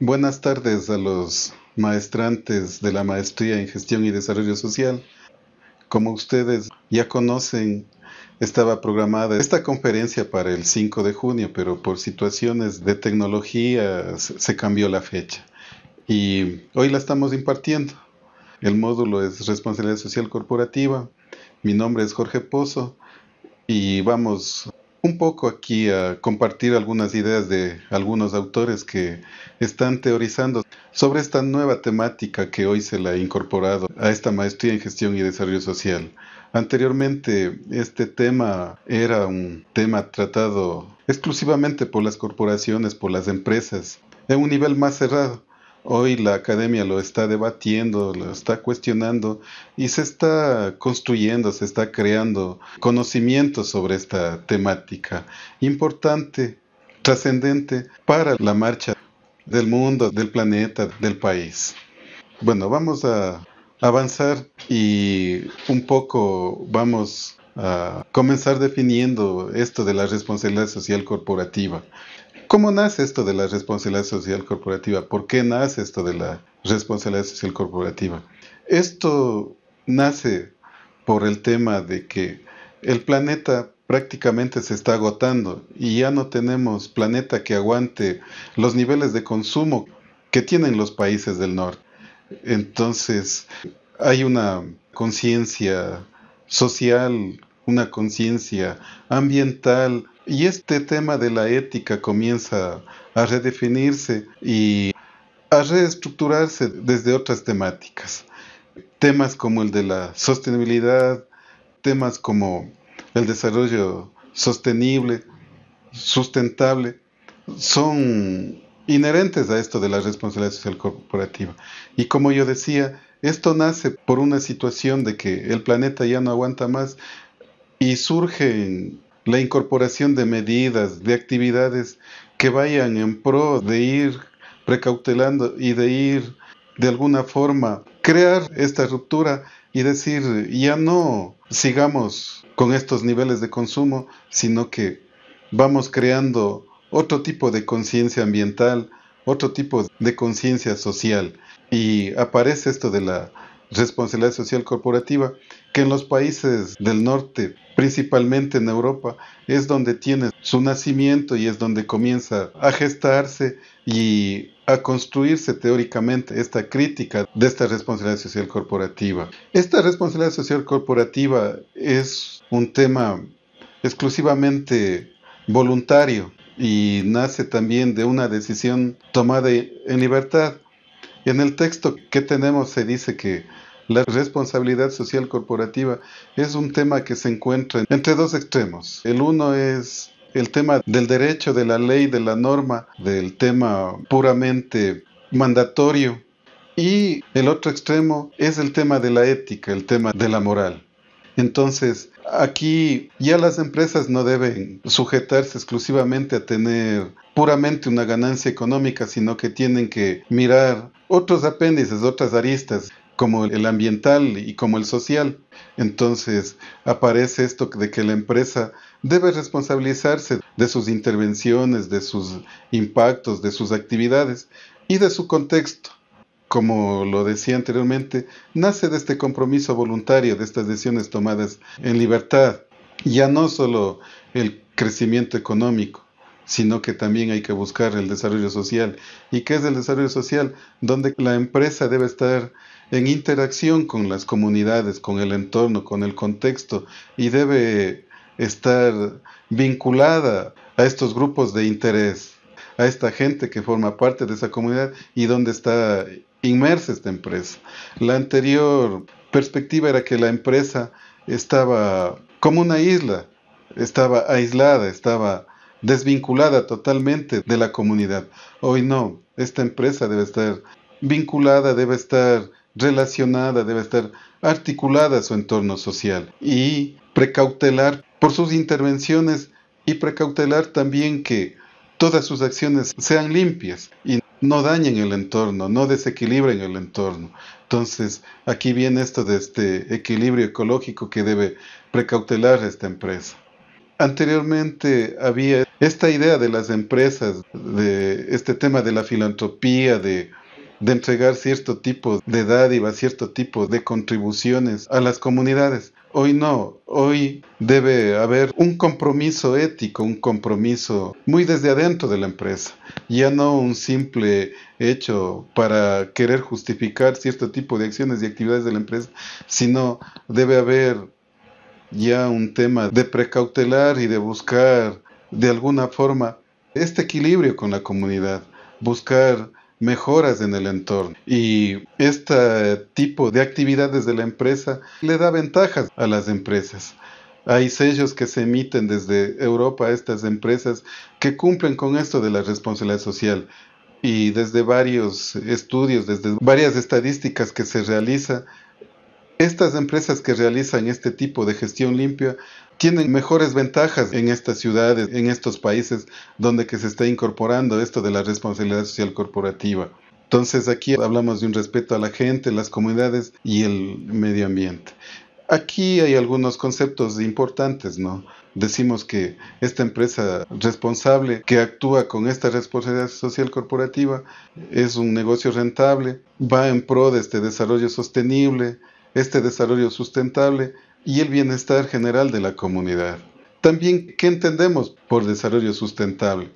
Buenas tardes a los maestrantes de la Maestría en Gestión y Desarrollo Social. Como ustedes ya conocen, estaba programada esta conferencia para el 5 de junio, pero por situaciones de tecnología se cambió la fecha. Y hoy la estamos impartiendo. El módulo es Responsabilidad Social Corporativa. Mi nombre es Jorge Pozo y vamos un poco aquí a compartir algunas ideas de algunos autores que están teorizando sobre esta nueva temática que hoy se la ha incorporado a esta maestría en gestión y desarrollo social. Anteriormente este tema era un tema tratado exclusivamente por las corporaciones, por las empresas, en un nivel más cerrado. Hoy la academia lo está debatiendo, lo está cuestionando y se está construyendo, se está creando conocimiento sobre esta temática importante, trascendente para la marcha del mundo, del planeta, del país. Bueno, vamos a avanzar y un poco vamos a comenzar definiendo esto de la responsabilidad social corporativa. ¿Cómo nace esto de la responsabilidad social corporativa? ¿Por qué nace esto de la responsabilidad social corporativa? Esto nace por el tema de que el planeta prácticamente se está agotando y ya no tenemos planeta que aguante los niveles de consumo que tienen los países del norte. Entonces, hay una conciencia social, una conciencia ambiental, y este tema de la ética comienza a redefinirse y a reestructurarse desde otras temáticas. Temas como el de la sostenibilidad, temas como el desarrollo sostenible, sustentable, son inherentes a esto de la responsabilidad social corporativa. Y como yo decía, esto nace por una situación de que el planeta ya no aguanta más y en la incorporación de medidas, de actividades que vayan en pro de ir precautelando y de ir de alguna forma crear esta ruptura y decir, ya no sigamos con estos niveles de consumo, sino que vamos creando otro tipo de conciencia ambiental, otro tipo de conciencia social. Y aparece esto de la responsabilidad social corporativa, que en los países del norte, principalmente en Europa, es donde tiene su nacimiento y es donde comienza a gestarse y a construirse teóricamente esta crítica de esta responsabilidad social corporativa. Esta responsabilidad social corporativa es un tema exclusivamente voluntario y nace también de una decisión tomada en libertad en el texto que tenemos se dice que la responsabilidad social corporativa es un tema que se encuentra entre dos extremos. El uno es el tema del derecho, de la ley, de la norma, del tema puramente mandatorio. Y el otro extremo es el tema de la ética, el tema de la moral. Entonces, aquí ya las empresas no deben sujetarse exclusivamente a tener puramente una ganancia económica, sino que tienen que mirar otros apéndices, otras aristas, como el ambiental y como el social. Entonces aparece esto de que la empresa debe responsabilizarse de sus intervenciones, de sus impactos, de sus actividades y de su contexto. Como lo decía anteriormente, nace de este compromiso voluntario, de estas decisiones tomadas en libertad, ya no solo el crecimiento económico, sino que también hay que buscar el desarrollo social. ¿Y qué es el desarrollo social? Donde la empresa debe estar en interacción con las comunidades, con el entorno, con el contexto y debe estar vinculada a estos grupos de interés, a esta gente que forma parte de esa comunidad y donde está inmersa esta empresa. La anterior perspectiva era que la empresa estaba como una isla, estaba aislada, estaba desvinculada totalmente de la comunidad. Hoy no, esta empresa debe estar vinculada, debe estar relacionada, debe estar articulada a su entorno social y precautelar por sus intervenciones y precautelar también que todas sus acciones sean limpias y no dañen el entorno, no desequilibren el entorno. Entonces, aquí viene esto de este equilibrio ecológico que debe precautelar esta empresa. Anteriormente había esta idea de las empresas, de este tema de la filantropía, de, entregar cierto tipo de dádiva, cierto tipo de contribuciones a las comunidades. Hoy no, hoy debe haber un compromiso ético, un compromiso muy desde adentro de la empresa, ya no un simple hecho para querer justificar cierto tipo de acciones y actividades de la empresa, sino debe haber ya un tema de precautelar y de buscar de alguna forma este equilibrio con la comunidad, buscar mejoras en el entorno. Y este tipo de actividades de la empresa le da ventajas a las empresas. Hay sellos que se emiten desde Europa a estas empresas que cumplen con esto de la responsabilidad social. Y desde varios estudios, desde varias estadísticas que se realiza, estas empresas que realizan este tipo de gestión limpia tienen mejores ventajas en estas ciudades, en estos países donde que se está incorporando esto de la responsabilidad social corporativa. Entonces aquí hablamos de un respeto a la gente, las comunidades y el medio ambiente. Aquí hay algunos conceptos importantes, ¿no? Decimos que esta empresa responsable que actúa con esta responsabilidad social corporativa es un negocio rentable, va en pro de este desarrollo sostenible, este desarrollo sustentable y el bienestar general de la comunidad. También, ¿qué entendemos por desarrollo sustentable?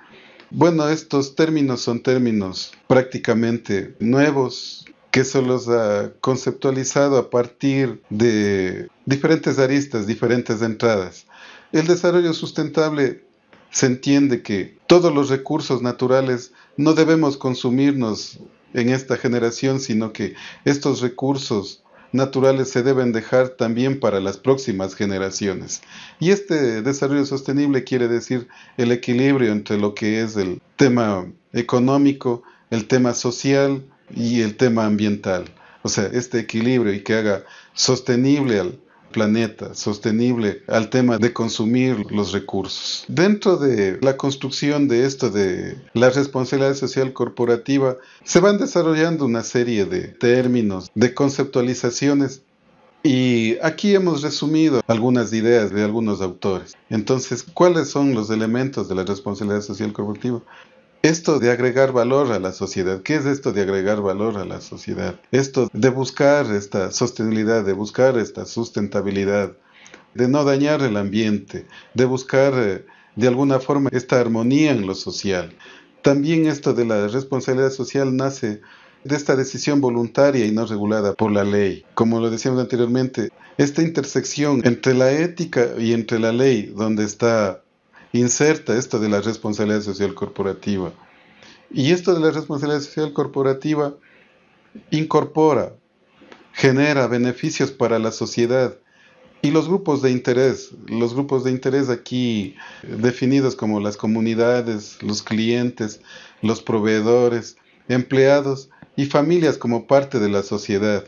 Bueno, estos términos son términos prácticamente nuevos que se los ha conceptualizado a partir de diferentes aristas, diferentes entradas. El desarrollo sustentable se entiende que todos los recursos naturales no debemos consumirnos en esta generación, sino que estos recursos naturales se deben dejar también para las próximas generaciones. Y este desarrollo sostenible quiere decir el equilibrio entre lo que es el tema económico, el tema social y el tema ambiental. O sea, este equilibrio y que haga sostenible al, planeta, sostenible, al tema de consumir los recursos. Dentro de la construcción de esto de la responsabilidad social corporativa, se van desarrollando una serie de términos, de conceptualizaciones y aquí hemos resumido algunas ideas de algunos autores. Entonces, ¿cuáles son los elementos de la responsabilidad social corporativa? Esto de agregar valor a la sociedad, ¿qué es esto de agregar valor a la sociedad? Esto de buscar esta sostenibilidad, de buscar esta sustentabilidad, de no dañar el ambiente, de buscar eh, de alguna forma esta armonía en lo social. También esto de la responsabilidad social nace de esta decisión voluntaria y no regulada por la ley. Como lo decíamos anteriormente, esta intersección entre la ética y entre la ley, donde está inserta esto de la responsabilidad social corporativa. Y esto de la responsabilidad social corporativa incorpora, genera beneficios para la sociedad y los grupos de interés. Los grupos de interés aquí eh, definidos como las comunidades, los clientes, los proveedores, empleados y familias como parte de la sociedad,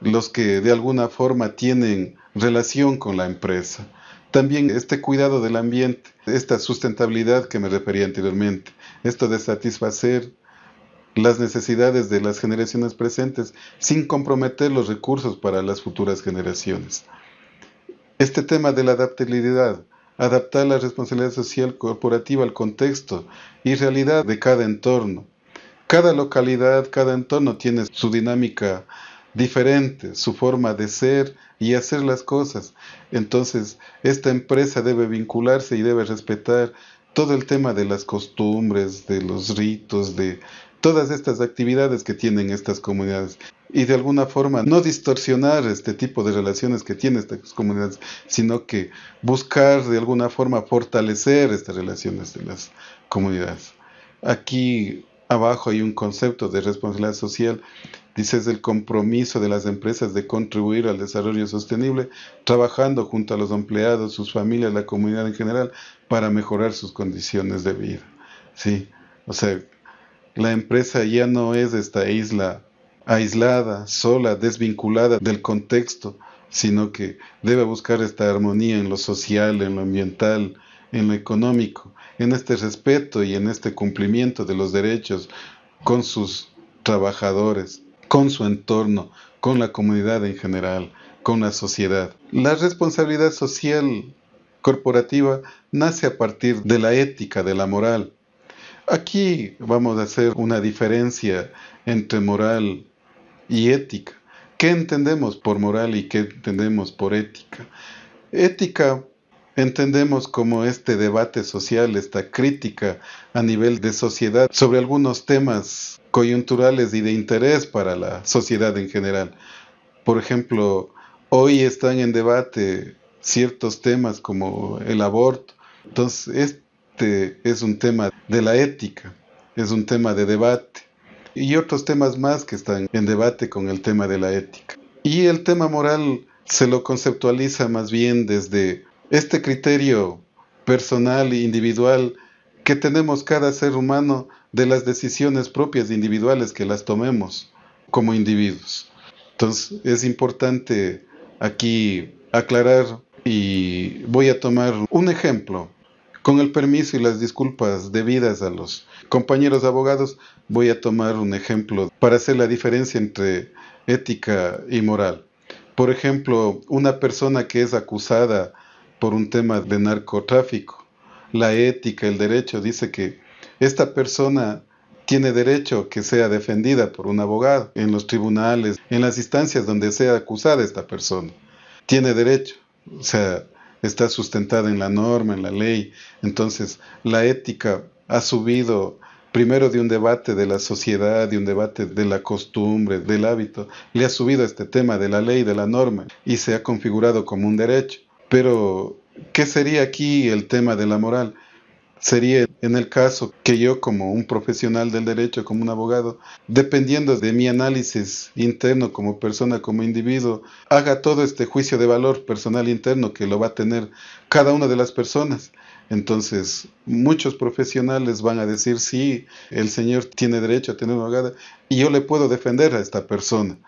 los que de alguna forma tienen relación con la empresa. También este cuidado del ambiente, esta sustentabilidad que me refería anteriormente, esto de satisfacer las necesidades de las generaciones presentes sin comprometer los recursos para las futuras generaciones. Este tema de la adaptabilidad, adaptar la responsabilidad social corporativa al contexto y realidad de cada entorno. Cada localidad, cada entorno tiene su dinámica diferente su forma de ser y hacer las cosas. Entonces, esta empresa debe vincularse y debe respetar todo el tema de las costumbres, de los ritos, de todas estas actividades que tienen estas comunidades y de alguna forma no distorsionar este tipo de relaciones que tienen estas comunidades, sino que buscar de alguna forma fortalecer estas relaciones de las comunidades. Aquí abajo hay un concepto de responsabilidad social. Dice, es el compromiso de las empresas de contribuir al desarrollo sostenible, trabajando junto a los empleados, sus familias, la comunidad en general, para mejorar sus condiciones de vida. Sí, o sea, la empresa ya no es esta isla aislada, sola, desvinculada del contexto, sino que debe buscar esta armonía en lo social, en lo ambiental, en lo económico, en este respeto y en este cumplimiento de los derechos con sus trabajadores, con su entorno, con la comunidad en general, con la sociedad. La responsabilidad social corporativa nace a partir de la ética, de la moral. Aquí vamos a hacer una diferencia entre moral y ética. ¿Qué entendemos por moral y qué entendemos por ética? Ética entendemos como este debate social, esta crítica a nivel de sociedad sobre algunos temas coyunturales y de interés para la sociedad en general. Por ejemplo, hoy están en debate ciertos temas como el aborto. Entonces, este es un tema de la ética, es un tema de debate y otros temas más que están en debate con el tema de la ética. Y el tema moral se lo conceptualiza más bien desde este criterio personal e individual que tenemos cada ser humano de las decisiones propias e individuales que las tomemos como individuos. Entonces es importante aquí aclarar y voy a tomar un ejemplo. Con el permiso y las disculpas debidas a los compañeros abogados, voy a tomar un ejemplo para hacer la diferencia entre ética y moral. Por ejemplo, una persona que es acusada por un tema de narcotráfico. La ética, el derecho, dice que esta persona tiene derecho que sea defendida por un abogado en los tribunales, en las instancias donde sea acusada esta persona. Tiene derecho, o sea, está sustentada en la norma, en la ley. Entonces, la ética ha subido primero de un debate de la sociedad, de un debate de la costumbre, del hábito, le ha subido este tema de la ley, de la norma, y se ha configurado como un derecho. Pero, ¿qué sería aquí el tema de la moral? Sería en el caso que yo como un profesional del derecho, como un abogado, dependiendo de mi análisis interno como persona, como individuo, haga todo este juicio de valor personal interno que lo va a tener cada una de las personas. Entonces, muchos profesionales van a decir, sí, el señor tiene derecho a tener una abogada y yo le puedo defender a esta persona.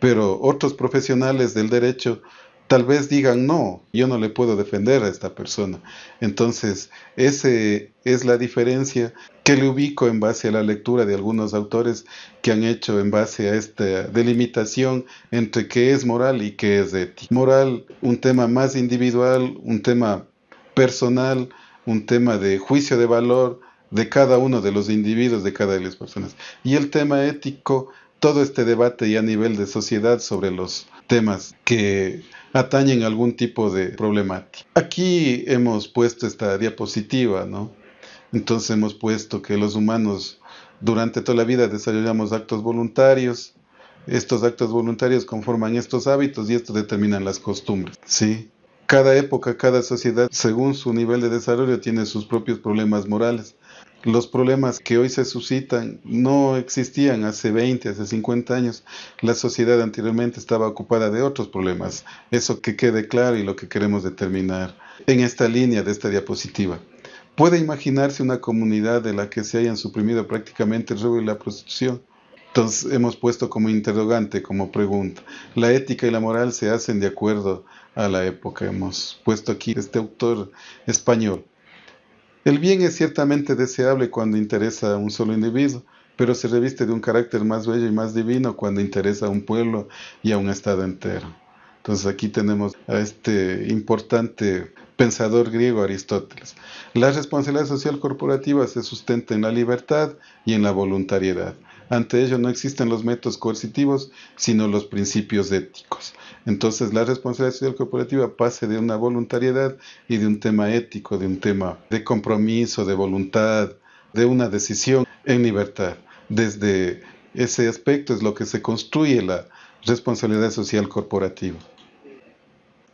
Pero otros profesionales del derecho tal vez digan, no, yo no le puedo defender a esta persona. Entonces, ese es la diferencia que le ubico en base a la lectura de algunos autores que han hecho en base a esta delimitación entre qué es moral y qué es ética. Moral, un tema más individual, un tema personal, un tema de juicio de valor de cada uno de los individuos, de cada de las personas. Y el tema ético todo este debate ya a nivel de sociedad sobre los temas que atañen algún tipo de problemática. Aquí hemos puesto esta diapositiva, ¿no? Entonces hemos puesto que los humanos durante toda la vida desarrollamos actos voluntarios, estos actos voluntarios conforman estos hábitos y estos determinan las costumbres, ¿sí? Cada época, cada sociedad, según su nivel de desarrollo, tiene sus propios problemas morales los problemas que hoy se suscitan no existían hace 20, hace 50 años. La sociedad anteriormente estaba ocupada de otros problemas. Eso que quede claro y lo que queremos determinar en esta línea de esta diapositiva. ¿Puede imaginarse una comunidad de la que se hayan suprimido prácticamente el robo y la prostitución? Entonces hemos puesto como interrogante, como pregunta. La ética y la moral se hacen de acuerdo a la época. Hemos puesto aquí este autor español. El bien es ciertamente deseable cuando interesa a un solo individuo, pero se reviste de un carácter más bello y más divino cuando interesa a un pueblo y a un estado entero. Entonces aquí tenemos a este importante pensador griego Aristóteles. La responsabilidad social corporativa se sustenta en la libertad y en la voluntariedad. Ante ello no existen los métodos coercitivos, sino los principios éticos. Entonces la responsabilidad social corporativa pase de una voluntariedad y de un tema ético, de un tema de compromiso, de voluntad, de una decisión en libertad. Desde ese aspecto es lo que se construye la responsabilidad social corporativa.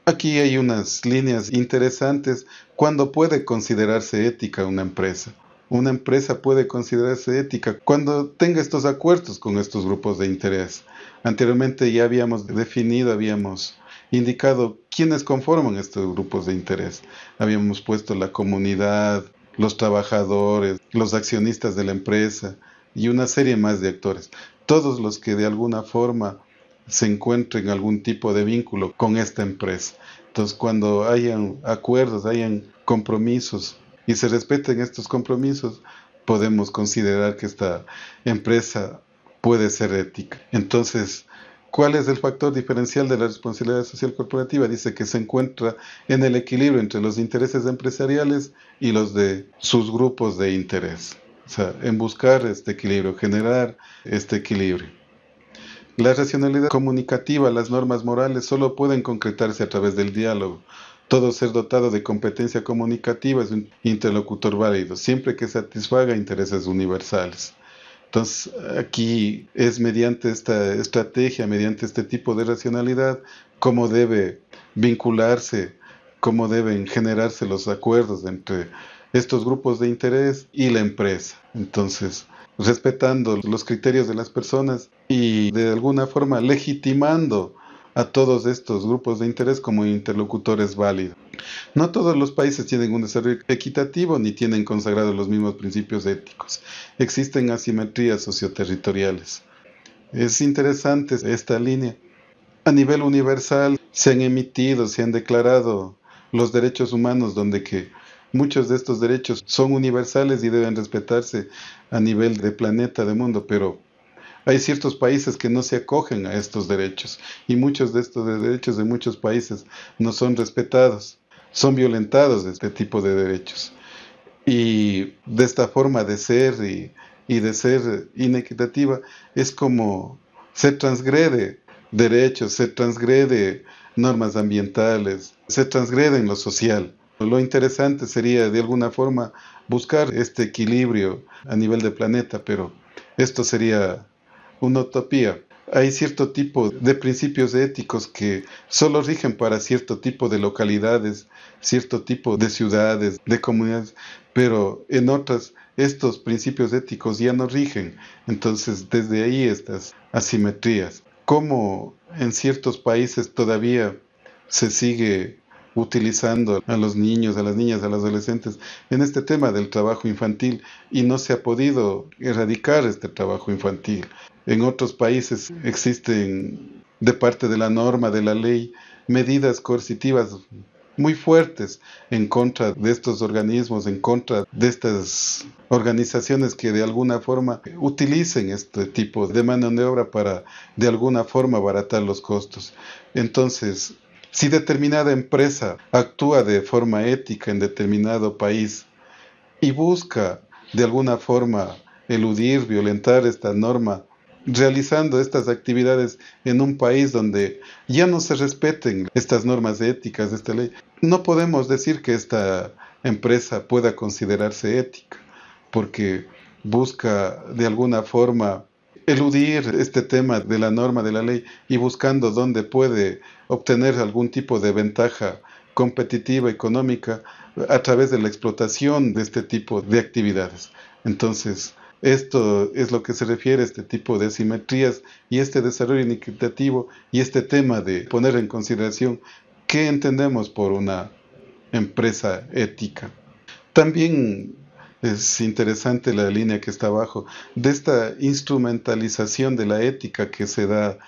Aquí hay unas líneas interesantes cuando puede considerarse ética una empresa una empresa puede considerarse ética cuando tenga estos acuerdos con estos grupos de interés. Anteriormente ya habíamos definido, habíamos indicado quiénes conforman estos grupos de interés. Habíamos puesto la comunidad, los trabajadores, los accionistas de la empresa y una serie más de actores. Todos los que de alguna forma se encuentren algún tipo de vínculo con esta empresa. Entonces, cuando hayan acuerdos, hayan compromisos y se respeten estos compromisos, podemos considerar que esta empresa puede ser ética. Entonces, ¿cuál es el factor diferencial de la responsabilidad social corporativa? Dice que se encuentra en el equilibrio entre los intereses empresariales y los de sus grupos de interés. O sea, en buscar este equilibrio, generar este equilibrio. La racionalidad comunicativa, las normas morales solo pueden concretarse a través del diálogo, todo ser dotado de competencia comunicativa es un interlocutor válido, siempre que satisfaga intereses universales. Entonces, aquí es mediante esta estrategia, mediante este tipo de racionalidad, cómo debe vincularse, cómo deben generarse los acuerdos entre estos grupos de interés y la empresa. Entonces, respetando los criterios de las personas y de alguna forma legitimando a todos estos grupos de interés como interlocutores válidos. No todos los países tienen un desarrollo equitativo ni tienen consagrados los mismos principios éticos. Existen asimetrías socioterritoriales. Es interesante esta línea. A nivel universal se han emitido, se han declarado los derechos humanos donde que muchos de estos derechos son universales y deben respetarse a nivel de planeta, de mundo, pero hay ciertos países que no se acogen a estos derechos y muchos de estos derechos de muchos países no son respetados, son violentados de este tipo de derechos. Y de esta forma de ser y, de ser inequitativa es como se transgrede derechos, se transgrede normas ambientales, se transgrede en lo social. Lo interesante sería de alguna forma buscar este equilibrio a nivel de planeta, pero esto sería una utopía. Hay cierto tipo de principios éticos que solo rigen para cierto tipo de localidades, cierto tipo de ciudades, de comunidades, pero en otras estos principios éticos ya no rigen. Entonces, desde ahí estas asimetrías. Como en ciertos países todavía se sigue utilizando a los niños, a las niñas, a los adolescentes en este tema del trabajo infantil y no se ha podido erradicar este trabajo infantil. En otros países existen, de parte de la norma, de la ley, medidas coercitivas muy fuertes en contra de estos organismos, en contra de estas organizaciones que de alguna forma utilicen este tipo de mano de obra para de alguna forma abaratar los costos. Entonces, si determinada empresa actúa de forma ética en determinado país y busca de alguna forma eludir, violentar esta norma realizando estas actividades en un país donde ya no se respeten estas normas éticas, de esta ley, no podemos decir que esta empresa pueda considerarse ética, porque busca de alguna forma eludir este tema de la norma de la ley y buscando dónde puede obtener algún tipo de ventaja competitiva económica a través de la explotación de este tipo de actividades. Entonces, esto es lo que se refiere a este tipo de simetrías y este desarrollo inequitativo y este tema de poner en consideración qué entendemos por una empresa ética. También es interesante la línea que está abajo de esta instrumentalización de la ética que se da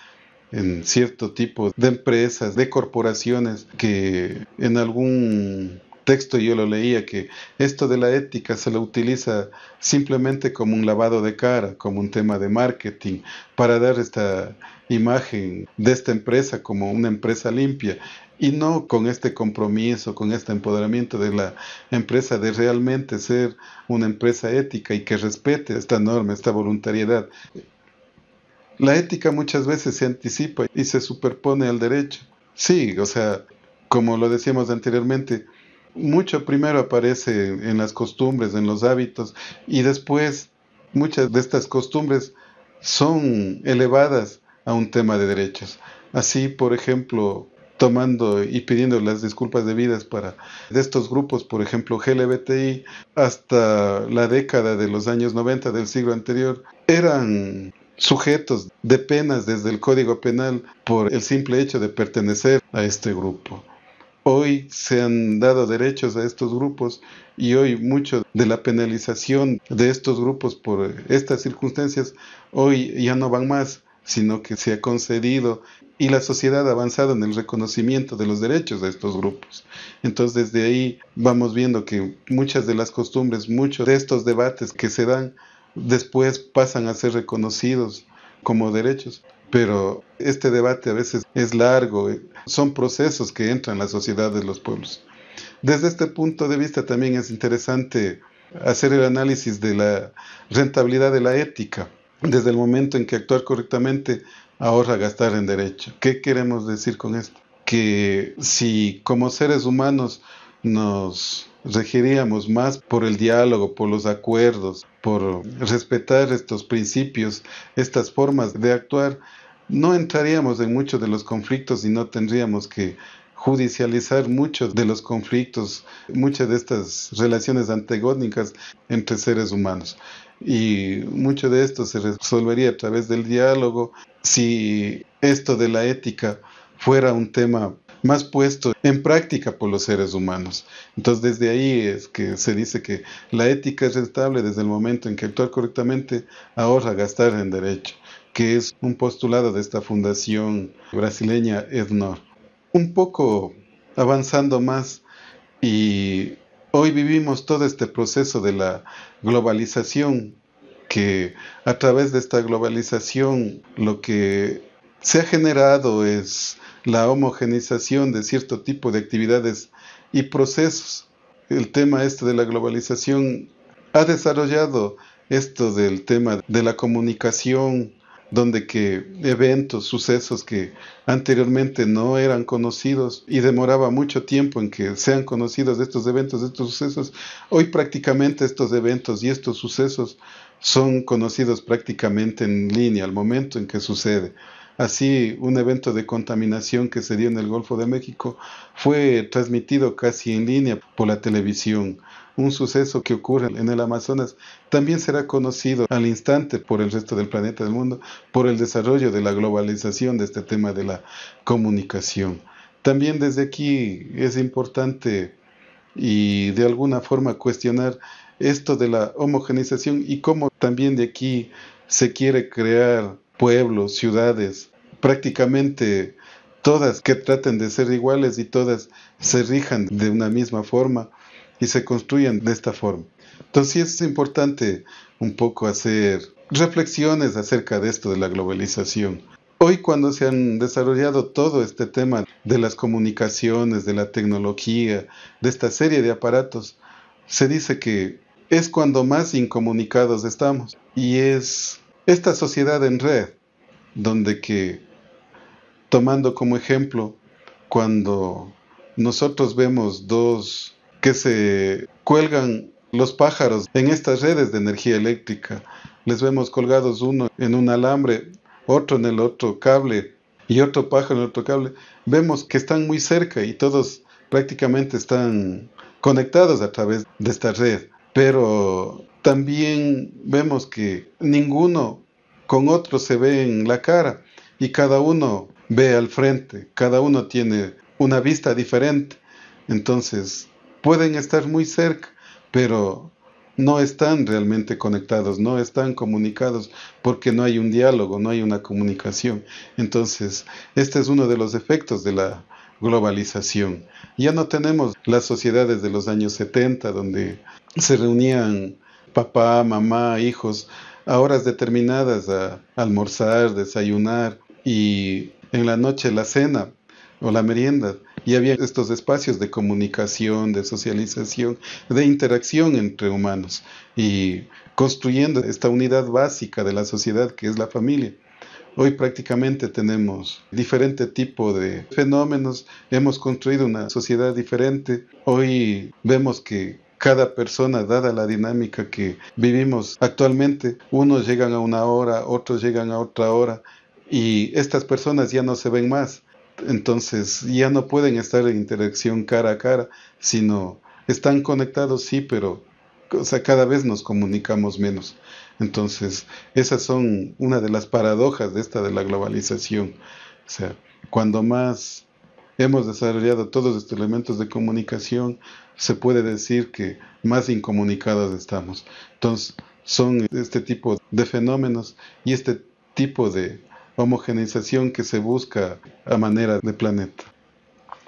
en cierto tipo de empresas, de corporaciones que en algún texto yo lo leía que esto de la ética se lo utiliza simplemente como un lavado de cara, como un tema de marketing, para dar esta imagen de esta empresa como una empresa limpia y no con este compromiso, con este empoderamiento de la empresa de realmente ser una empresa ética y que respete esta norma, esta voluntariedad. La ética muchas veces se anticipa y se superpone al derecho. Sí, o sea, como lo decíamos anteriormente, mucho primero aparece en las costumbres, en los hábitos, y después muchas de estas costumbres son elevadas a un tema de derechos. Así, por ejemplo, tomando y pidiendo las disculpas debidas para de estos grupos, por ejemplo, GLBTI, hasta la década de los años 90 del siglo anterior, eran sujetos de penas desde el Código Penal por el simple hecho de pertenecer a este grupo. Hoy se han dado derechos a estos grupos y hoy mucho de la penalización de estos grupos por estas circunstancias hoy ya no van más, sino que se ha concedido y la sociedad ha avanzado en el reconocimiento de los derechos de estos grupos. Entonces desde ahí vamos viendo que muchas de las costumbres, muchos de estos debates que se dan después pasan a ser reconocidos como derechos. Pero este debate a veces es largo, eh, son procesos que entran en la sociedad de los pueblos. Desde este punto de vista también es interesante hacer el análisis de la rentabilidad de la ética, desde el momento en que actuar correctamente ahorra gastar en derecho. ¿Qué queremos decir con esto? Que si como seres humanos nos regiríamos más por el diálogo, por los acuerdos, por respetar estos principios, estas formas de actuar, no entraríamos en muchos de los conflictos y no tendríamos que judicializar muchos de los conflictos, muchas de estas relaciones antagónicas entre seres humanos. Y mucho de esto se resolvería a través del diálogo si esto de la ética fuera un tema más puesto en práctica por los seres humanos. Entonces desde ahí es que se dice que la ética es rentable desde el momento en que actuar correctamente ahorra gastar en derecho, que es un postulado de esta fundación brasileña EDNOR. Un poco avanzando más y hoy vivimos todo este proceso de la globalización que a través de esta globalización lo que se ha generado es la homogenización de cierto tipo de actividades y procesos. El tema este de la globalización ha desarrollado esto del tema de la comunicación, donde que eventos, sucesos que anteriormente no eran conocidos y demoraba mucho tiempo en que sean conocidos estos eventos, estos sucesos, hoy prácticamente estos eventos y estos sucesos son conocidos prácticamente en línea al momento en que sucede. Así, un evento de contaminación que se dio en el Golfo de México fue transmitido casi en línea por la televisión. Un suceso que ocurre en el Amazonas también será conocido al instante por el resto del planeta del mundo por el desarrollo de la globalización de este tema de la comunicación. También desde aquí es importante y de alguna forma cuestionar esto de la homogenización y cómo también de aquí se quiere crear pueblos, ciudades, prácticamente todas que traten de ser iguales y todas se rijan de una misma forma y se construyan de esta forma. Entonces es importante un poco hacer reflexiones acerca de esto de la globalización. Hoy cuando se han desarrollado todo este tema de las comunicaciones, de la tecnología, de esta serie de aparatos, se dice que es cuando más incomunicados estamos y es esta sociedad en red, donde que, tomando como ejemplo, cuando nosotros vemos dos que se cuelgan los pájaros en estas redes de energía eléctrica, les vemos colgados uno en un alambre, otro en el otro cable y otro pájaro en el otro cable, vemos que están muy cerca y todos prácticamente están conectados a través de esta red pero también vemos que ninguno con otro se ve en la cara y cada uno ve al frente, cada uno tiene una vista diferente. Entonces, pueden estar muy cerca, pero no están realmente conectados, no están comunicados porque no hay un diálogo, no hay una comunicación. Entonces, este es uno de los efectos de la globalización. Ya no tenemos las sociedades de los años 70 donde se reunían papá, mamá, hijos a horas determinadas a almorzar, desayunar y en la noche la cena o la merienda. Y había estos espacios de comunicación, de socialización, de interacción entre humanos y construyendo esta unidad básica de la sociedad que es la familia. Hoy prácticamente tenemos diferente tipo de fenómenos, hemos construido una sociedad diferente, hoy vemos que cada persona, dada la dinámica que vivimos actualmente, unos llegan a una hora, otros llegan a otra hora y estas personas ya no se ven más, entonces ya no pueden estar en interacción cara a cara, sino están conectados, sí, pero cada vez nos comunicamos menos. Entonces, esas son una de las paradojas de esta de la globalización. O sea, cuando más hemos desarrollado todos estos elementos de comunicación, se puede decir que más incomunicados estamos. Entonces, son este tipo de fenómenos y este tipo de homogeneización que se busca a manera de planeta.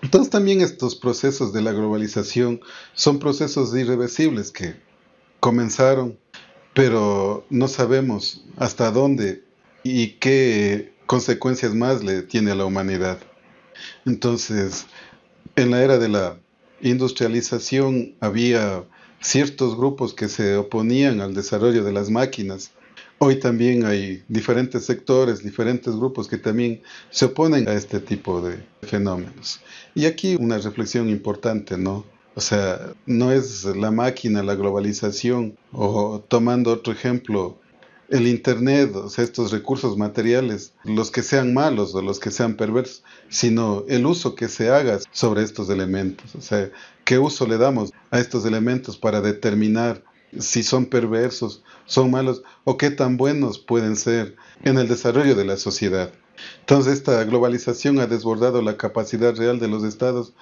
Entonces también estos procesos de la globalización son procesos irreversibles que comenzaron pero no sabemos hasta dónde y qué consecuencias más le tiene a la humanidad. Entonces, en la era de la industrialización había ciertos grupos que se oponían al desarrollo de las máquinas. Hoy también hay diferentes sectores, diferentes grupos que también se oponen a este tipo de fenómenos. Y aquí una reflexión importante, ¿no? O sea, no es la máquina, la globalización, o tomando otro ejemplo, el Internet, o sea, estos recursos materiales, los que sean malos o los que sean perversos, sino el uso que se haga sobre estos elementos. O sea, qué uso le damos a estos elementos para determinar si son perversos, son malos o qué tan buenos pueden ser en el desarrollo de la sociedad. Entonces, esta globalización ha desbordado la capacidad real de los estados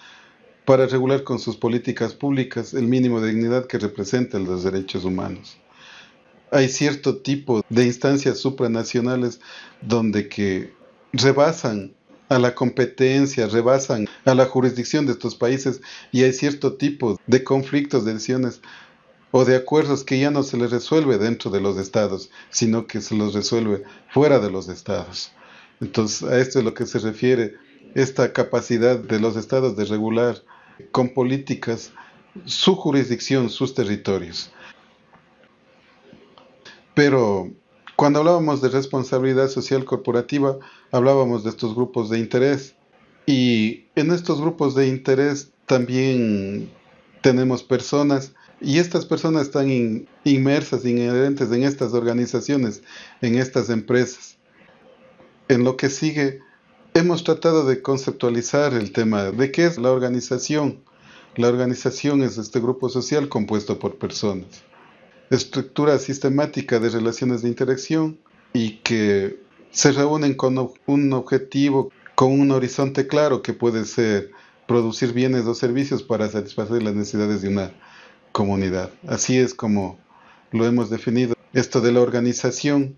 para regular con sus políticas públicas el mínimo de dignidad que representan los derechos humanos. Hay cierto tipo de instancias supranacionales donde que rebasan a la competencia, rebasan a la jurisdicción de estos países y hay cierto tipo de conflictos, de decisiones o de acuerdos que ya no se les resuelve dentro de los estados, sino que se los resuelve fuera de los estados. Entonces, a esto es lo que se refiere esta capacidad de los estados de regular con políticas su jurisdicción, sus territorios. Pero cuando hablábamos de responsabilidad social corporativa, hablábamos de estos grupos de interés. Y en estos grupos de interés también tenemos personas y estas personas están inmersas, inherentes en estas organizaciones, en estas empresas. En lo que sigue Hemos tratado de conceptualizar el tema de qué es la organización. La organización es este grupo social compuesto por personas. Estructura sistemática de relaciones de interacción y que se reúnen con un objetivo, con un horizonte claro que puede ser producir bienes o servicios para satisfacer las necesidades de una comunidad. Así es como lo hemos definido. Esto de la organización,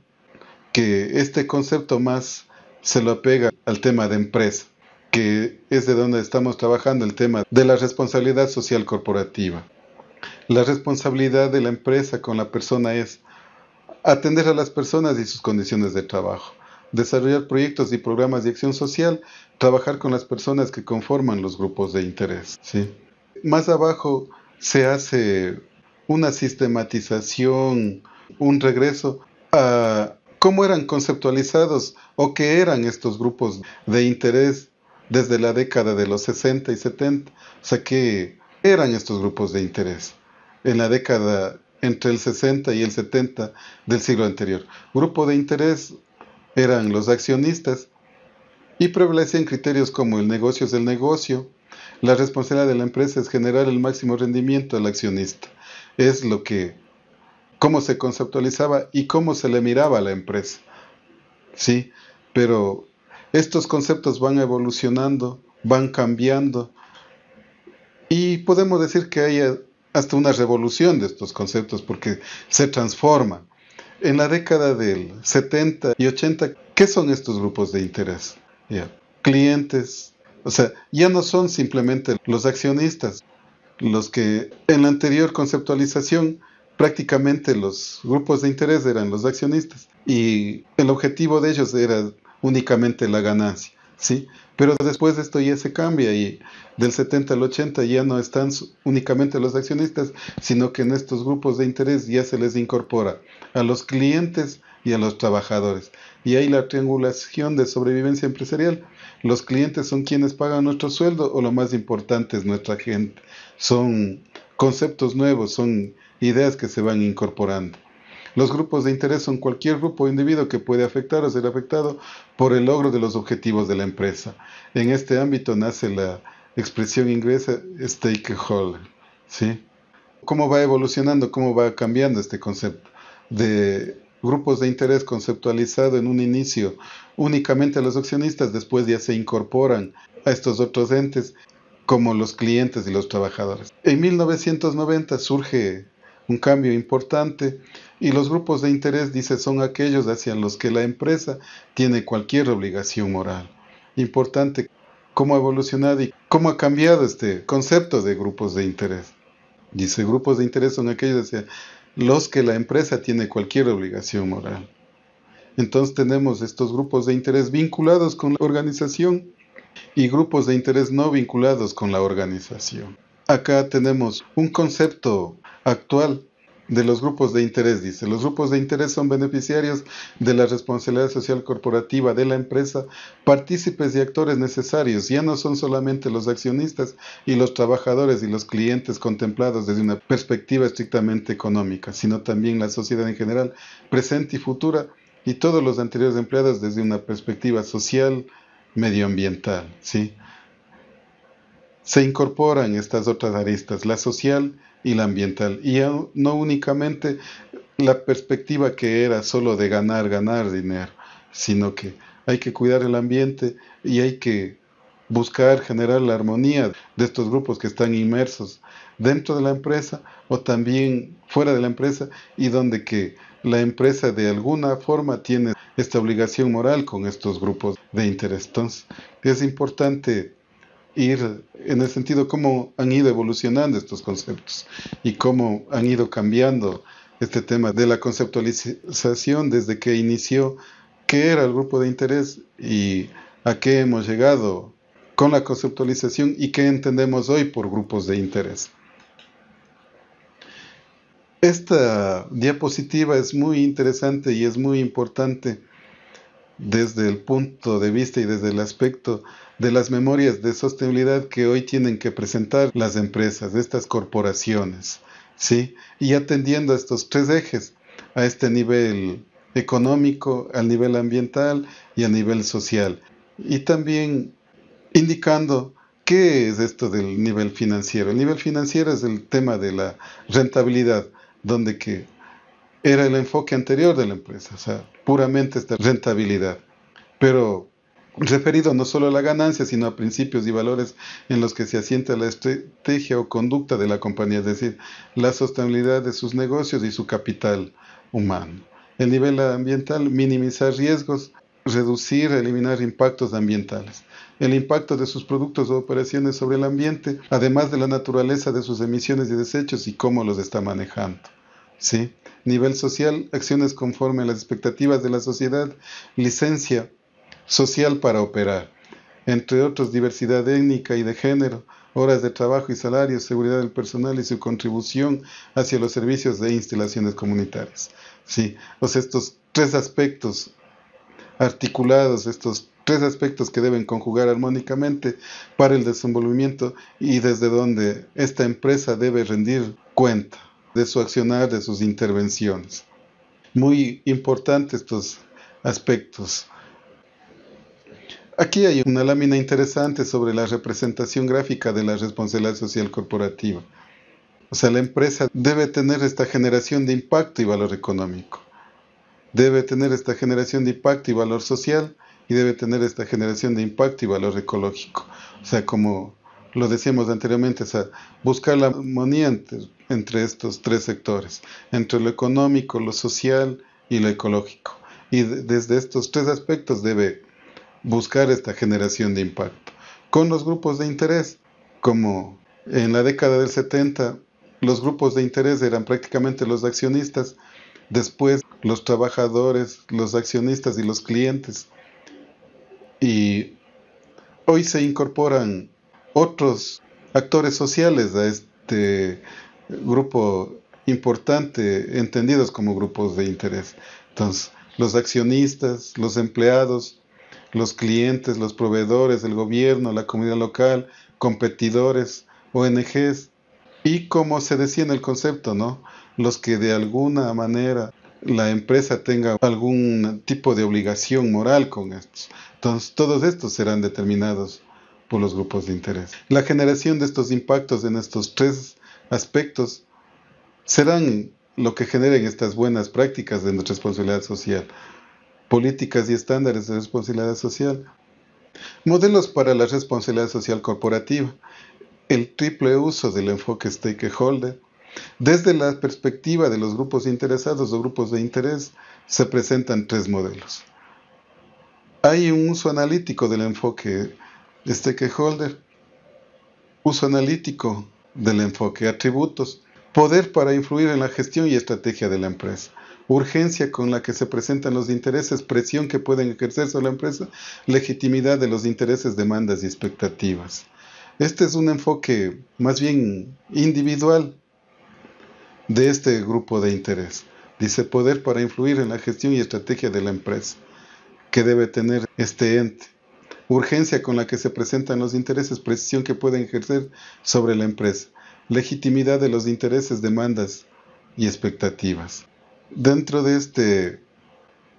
que este concepto más se lo apega al tema de empresa, que es de donde estamos trabajando el tema de la responsabilidad social corporativa. La responsabilidad de la empresa con la persona es atender a las personas y sus condiciones de trabajo, desarrollar proyectos y programas de acción social, trabajar con las personas que conforman los grupos de interés. ¿sí? Más abajo se hace una sistematización, un regreso a cómo eran conceptualizados o qué eran estos grupos de interés desde la década de los 60 y 70. O sea, qué eran estos grupos de interés en la década entre el 60 y el 70 del siglo anterior. Grupo de interés eran los accionistas y prevalecían criterios como el negocio es el negocio, la responsabilidad de la empresa es generar el máximo rendimiento al accionista. Es lo que cómo se conceptualizaba y cómo se le miraba a la empresa. ¿Sí? Pero estos conceptos van evolucionando, van cambiando y podemos decir que hay hasta una revolución de estos conceptos porque se transforma. En la década del 70 y 80, ¿qué son estos grupos de interés? ya, Clientes, o sea, ya no son simplemente los accionistas, los que en la anterior conceptualización prácticamente los grupos de interés eran los accionistas y el objetivo de ellos era únicamente la ganancia, ¿sí? Pero después de esto ya se cambia y del 70 al 80 ya no están únicamente los accionistas, sino que en estos grupos de interés ya se les incorpora a los clientes y a los trabajadores. Y ahí la triangulación de sobrevivencia empresarial. Los clientes son quienes pagan nuestro sueldo o lo más importante es nuestra gente. Son conceptos nuevos, son ideas que se van incorporando. Los grupos de interés son cualquier grupo o individuo que puede afectar o ser afectado por el logro de los objetivos de la empresa. En este ámbito nace la expresión inglesa stakeholder. ¿sí? ¿Cómo va evolucionando, cómo va cambiando este concepto de grupos de interés conceptualizado en un inicio únicamente a los accionistas, después ya se incorporan a estos otros entes como los clientes y los trabajadores. En 1990 surge un cambio importante. Y los grupos de interés, dice, son aquellos hacia los que la empresa tiene cualquier obligación moral. Importante cómo ha evolucionado y cómo ha cambiado este concepto de grupos de interés. Dice, grupos de interés son aquellos hacia los que la empresa tiene cualquier obligación moral. Entonces tenemos estos grupos de interés vinculados con la organización y grupos de interés no vinculados con la organización. Acá tenemos un concepto actual de los grupos de interés, dice. Los grupos de interés son beneficiarios de la responsabilidad social corporativa de la empresa, partícipes y actores necesarios. Ya no son solamente los accionistas y los trabajadores y los clientes contemplados desde una perspectiva estrictamente económica, sino también la sociedad en general, presente y futura, y todos los anteriores empleados desde una perspectiva social, medioambiental, ¿sí? Se incorporan estas otras aristas, la social y la ambiental, y no únicamente la perspectiva que era solo de ganar, ganar dinero, sino que hay que cuidar el ambiente y hay que buscar generar la armonía de estos grupos que están inmersos dentro de la empresa o también fuera de la empresa y donde que la empresa de alguna forma tiene esta obligación moral con estos grupos de interés. Entonces, es importante ir en el sentido cómo han ido evolucionando estos conceptos y cómo han ido cambiando este tema de la conceptualización desde que inició, qué era el grupo de interés y a qué hemos llegado con la conceptualización y qué entendemos hoy por grupos de interés. Esta diapositiva es muy interesante y es muy importante desde el punto de vista y desde el aspecto de las memorias de sostenibilidad que hoy tienen que presentar las empresas, estas corporaciones, ¿sí? Y atendiendo a estos tres ejes, a este nivel económico, al nivel ambiental y a nivel social. Y también indicando qué es esto del nivel financiero. El nivel financiero es el tema de la rentabilidad, donde que era el enfoque anterior de la empresa, o sea, puramente esta rentabilidad. Pero referido no solo a la ganancia, sino a principios y valores en los que se asienta la estrategia o conducta de la compañía, es decir, la sostenibilidad de sus negocios y su capital humano. El nivel ambiental, minimizar riesgos, reducir, eliminar impactos ambientales. El impacto de sus productos o operaciones sobre el ambiente, además de la naturaleza de sus emisiones y desechos y cómo los está manejando. Sí. Nivel social, acciones conforme a las expectativas de la sociedad, licencia social para operar. Entre otros, diversidad étnica y de género, horas de trabajo y salario, seguridad del personal y su contribución hacia los servicios de instalaciones comunitarias. Sí, estos tres aspectos articulados, estos tres aspectos que deben conjugar armónicamente para el desenvolvimiento y desde donde esta empresa debe rendir cuenta de su accionar, de sus intervenciones. Muy importantes estos pues, aspectos. Aquí hay una lámina interesante sobre la representación gráfica de la responsabilidad social corporativa. O sea, la empresa debe tener esta generación de impacto y valor económico. Debe tener esta generación de impacto y valor social y debe tener esta generación de impacto y valor ecológico. O sea, como lo decíamos anteriormente, es a buscar la armonía entre, estos tres sectores, entre lo económico, lo social y lo ecológico. Y desde estos tres aspectos debe buscar esta generación de impacto. Con los grupos de interés, como en la década del 70 los grupos de interés eran prácticamente los accionistas, después los trabajadores, los accionistas y los clientes. Y hoy se incorporan otros actores sociales a este grupo importante, entendidos como grupos de interés. Entonces, los accionistas, los empleados, los clientes, los proveedores, el gobierno, la comunidad local, competidores, ONGs, y como se decía en el concepto, ¿no? Los que de alguna manera la empresa tenga algún tipo de obligación moral con estos. Entonces, todos estos serán determinados por los grupos de interés. La generación de estos impactos en estos tres aspectos serán lo que generen estas buenas prácticas de responsabilidad social, políticas y estándares de responsabilidad social, modelos para la responsabilidad social corporativa, el triple uso del enfoque stakeholder, desde la perspectiva de los grupos interesados o grupos de interés, se presentan tres modelos. Hay un uso analítico del enfoque este uso analítico del enfoque, atributos, poder para influir en la gestión y estrategia de la empresa, urgencia con la que se presentan los intereses, presión que pueden ejercer sobre la empresa, legitimidad de los intereses, demandas y expectativas. Este es un enfoque más bien individual de este grupo de interés. Dice poder para influir en la gestión y estrategia de la empresa que debe tener este ente urgencia con la que se presentan los intereses, precisión que pueden ejercer sobre la empresa, legitimidad de los intereses, demandas y expectativas. Dentro de este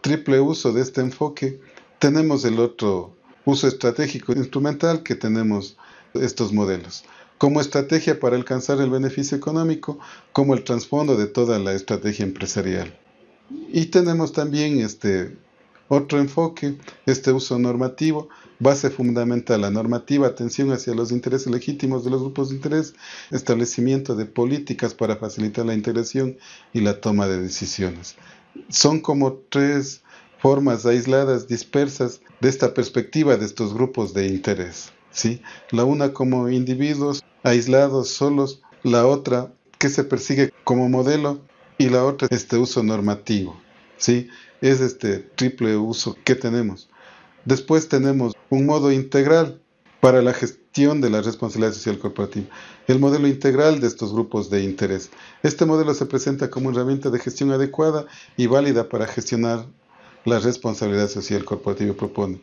triple uso, de este enfoque, tenemos el otro uso estratégico instrumental que tenemos estos modelos como estrategia para alcanzar el beneficio económico, como el trasfondo de toda la estrategia empresarial. Y tenemos también este otro enfoque, este uso normativo, base fundamental, la normativa, atención hacia los intereses legítimos de los grupos de interés, establecimiento de políticas para facilitar la integración y la toma de decisiones. Son como tres formas aisladas, dispersas de esta perspectiva de estos grupos de interés. ¿sí? La una como individuos aislados, solos, la otra que se persigue como modelo y la otra este uso normativo. ¿sí? Es este triple uso que tenemos. Después tenemos un modo integral para la gestión de la responsabilidad social corporativa, el modelo integral de estos grupos de interés. Este modelo se presenta como una herramienta de gestión adecuada y válida para gestionar la responsabilidad social corporativa propone.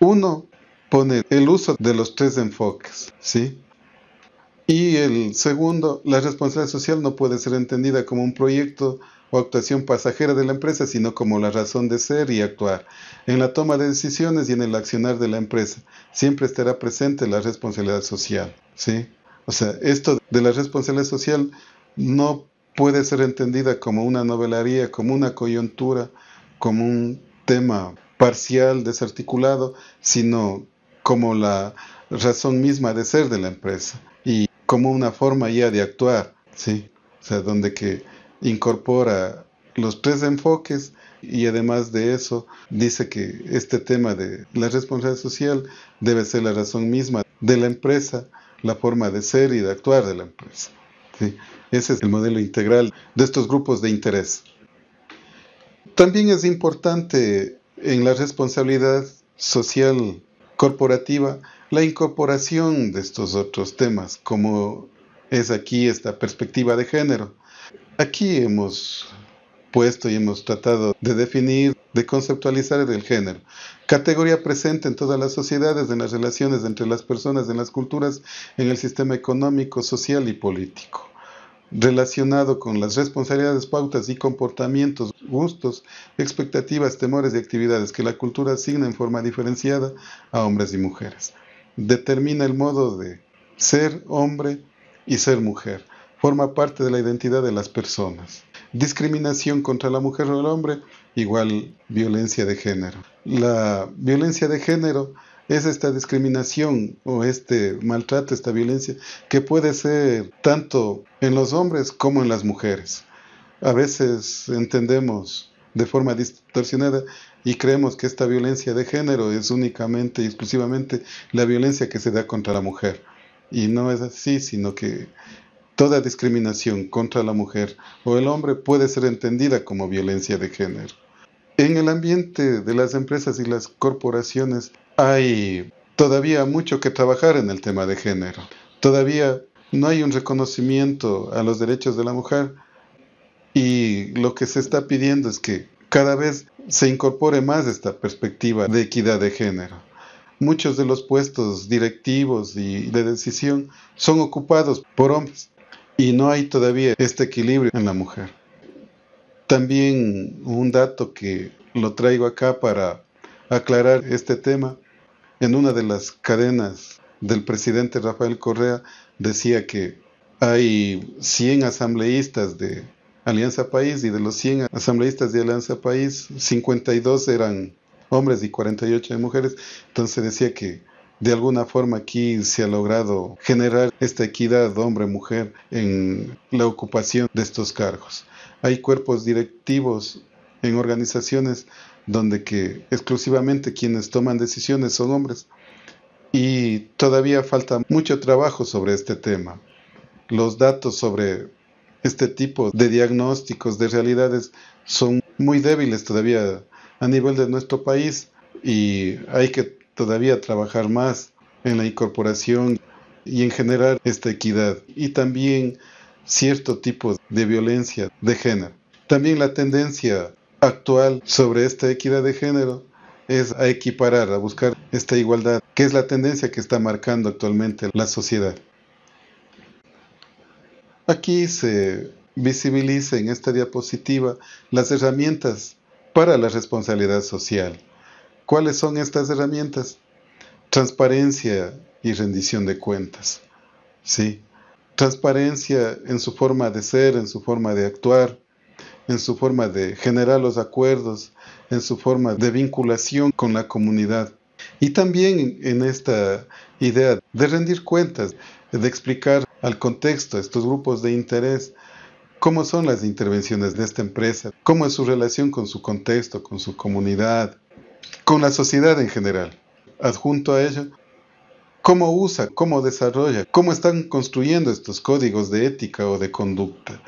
Uno pone el uso de los tres enfoques, ¿sí? Y el segundo, la responsabilidad social no puede ser entendida como un proyecto actuación pasajera de la empresa, sino como la razón de ser y actuar. En la toma de decisiones y en el accionar de la empresa siempre estará presente la responsabilidad social. ¿sí? O sea, esto de la responsabilidad social no puede ser entendida como una novelaría como una coyuntura, como un tema parcial, desarticulado, sino como la razón misma de ser de la empresa y como una forma ya de actuar, ¿sí? O sea, donde que incorpora los tres enfoques y además de eso dice que este tema de la responsabilidad social debe ser la razón misma de la empresa, la forma de ser y de actuar de la empresa. Ese es el modelo integral de estos grupos de interés. También es importante en la responsabilidad social corporativa la incorporación de estos otros temas, como es aquí esta perspectiva de género Aquí hemos puesto y hemos tratado de definir, de conceptualizar el género. Categoría presente en todas las sociedades, en las relaciones entre las personas, en las culturas, en el sistema económico, social y político. Relacionado con las responsabilidades, pautas y comportamientos, gustos, expectativas, temores y actividades que la cultura asigna en forma diferenciada a hombres y mujeres. Determina el modo de ser hombre y ser mujer forma parte de la identidad de las personas. Discriminación contra la mujer o el hombre, igual violencia de género. La violencia de género es esta discriminación o este maltrato, esta violencia, que puede ser tanto en los hombres como en las mujeres. A veces entendemos de forma distorsionada y creemos que esta violencia de género es únicamente y exclusivamente la violencia que se da contra la mujer. Y no es así, sino que Toda discriminación contra la mujer o el hombre puede ser entendida como violencia de género. En el ambiente de las empresas y las corporaciones hay todavía mucho que trabajar en el tema de género. Todavía no hay un reconocimiento a los derechos de la mujer y lo que se está pidiendo es que cada vez se incorpore más esta perspectiva de equidad de género. Muchos de los puestos directivos y de decisión son ocupados por hombres. Y no hay todavía este equilibrio en la mujer. También un dato que lo traigo acá para aclarar este tema. En una de las cadenas del presidente Rafael Correa decía que hay 100 asambleístas de Alianza País y de los 100 asambleístas de Alianza País, 52 eran hombres y 48 de mujeres. Entonces decía que de alguna forma aquí se ha logrado generar esta equidad hombre-mujer en la ocupación de estos cargos. Hay cuerpos directivos en organizaciones donde que exclusivamente quienes toman decisiones son hombres y todavía falta mucho trabajo sobre este tema. Los datos sobre este tipo de diagnósticos de realidades son muy débiles todavía a nivel de nuestro país y hay que todavía trabajar más en la incorporación y en generar esta equidad y también cierto tipo de violencia de género. También la tendencia actual sobre esta equidad de género es a equiparar, a buscar esta igualdad, que es la tendencia que está marcando actualmente la sociedad. Aquí se visibiliza en esta diapositiva las herramientas para la responsabilidad social. ¿Cuáles son estas herramientas? Transparencia y rendición de cuentas. ¿sí? Transparencia en su forma de ser, en su forma de actuar, en su forma de generar los acuerdos, en su forma de vinculación con la comunidad. Y también en esta idea de rendir cuentas, de explicar al contexto, a estos grupos de interés, cómo son las intervenciones de esta empresa, cómo es su relación con su contexto, con su comunidad, con la sociedad en general. Adjunto a ello, cómo usa, cómo desarrolla, cómo están construyendo estos códigos de ética o de conducta.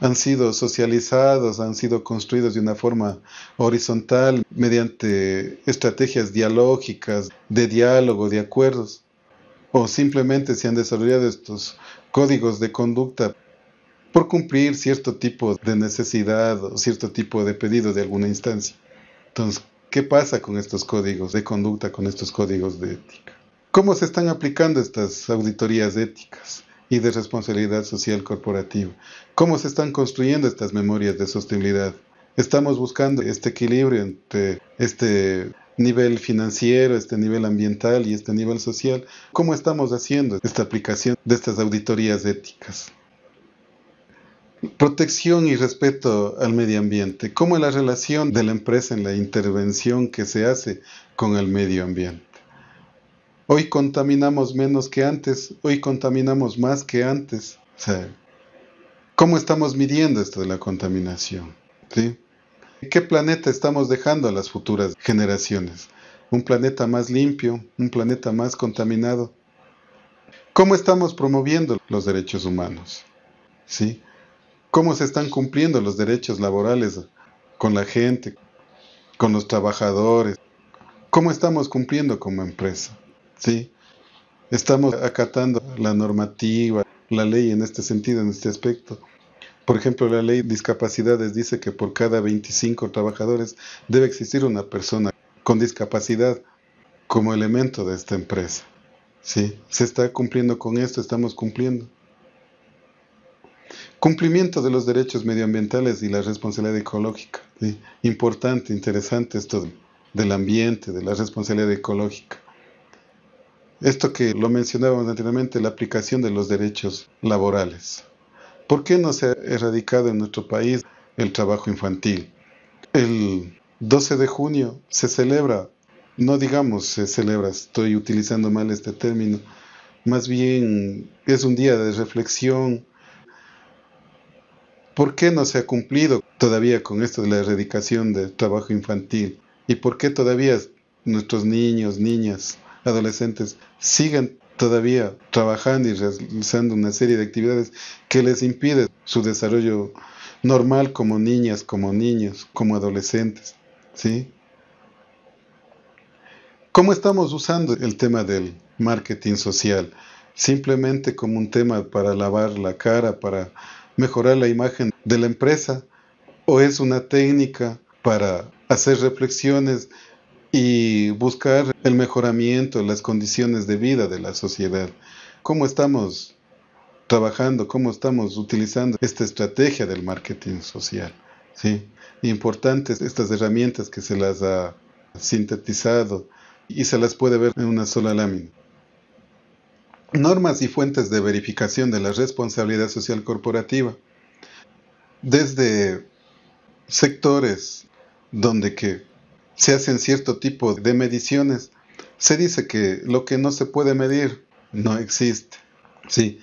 Han sido socializados, han sido construidos de una forma horizontal mediante estrategias dialógicas, de diálogo, de acuerdos, o simplemente se han desarrollado estos códigos de conducta por cumplir cierto tipo de necesidad o cierto tipo de pedido de alguna instancia. Entonces, ¿Qué pasa con estos códigos de conducta, con estos códigos de ética? ¿Cómo se están aplicando estas auditorías éticas y de responsabilidad social corporativa? ¿Cómo se están construyendo estas memorias de sostenibilidad? Estamos buscando este equilibrio entre este nivel financiero, este nivel ambiental y este nivel social. ¿Cómo estamos haciendo esta aplicación de estas auditorías éticas? Protección y respeto al medio ambiente. ¿Cómo es la relación de la empresa en la intervención que se hace con el medio ambiente? Hoy contaminamos menos que antes, hoy contaminamos más que antes. ¿Cómo estamos midiendo esto de la contaminación? ¿Qué planeta estamos dejando a las futuras generaciones? ¿Un planeta más limpio? ¿Un planeta más contaminado? ¿Cómo estamos promoviendo los derechos humanos? ¿Sí? cómo se están cumpliendo los derechos laborales con la gente, con los trabajadores, cómo estamos cumpliendo como empresa. ¿Sí? Estamos acatando la normativa, la ley en este sentido, en este aspecto. Por ejemplo, la ley de discapacidades dice que por cada 25 trabajadores debe existir una persona con discapacidad como elemento de esta empresa. Sí, se está cumpliendo con esto, estamos cumpliendo. Cumplimiento de los derechos medioambientales y la responsabilidad ecológica. Importante, interesante esto del ambiente, de la responsabilidad ecológica. Esto que lo mencionábamos anteriormente, la aplicación de los derechos laborales. ¿Por qué no se ha erradicado en nuestro país el trabajo infantil? El 12 de junio se celebra, no digamos se celebra, estoy utilizando mal este término, más bien es un día de reflexión ¿Por qué no se ha cumplido todavía con esto de la erradicación del trabajo infantil? ¿Y por qué todavía nuestros niños, niñas, adolescentes siguen todavía trabajando y realizando una serie de actividades que les impide su desarrollo normal como niñas, como niños, como adolescentes? ¿Sí? ¿Cómo estamos usando el tema del marketing social? Simplemente como un tema para lavar la cara, para mejorar la imagen de la empresa o es una técnica para hacer reflexiones y buscar el mejoramiento, las condiciones de vida de la sociedad. ¿Cómo estamos trabajando, cómo estamos utilizando esta estrategia del marketing social? ¿Sí? Importantes estas herramientas que se las ha sintetizado y se las puede ver en una sola lámina. Normas y fuentes de verificación de la responsabilidad social corporativa. Desde sectores donde que se hacen cierto tipo de mediciones, se dice que lo que no se puede medir no existe. Sí.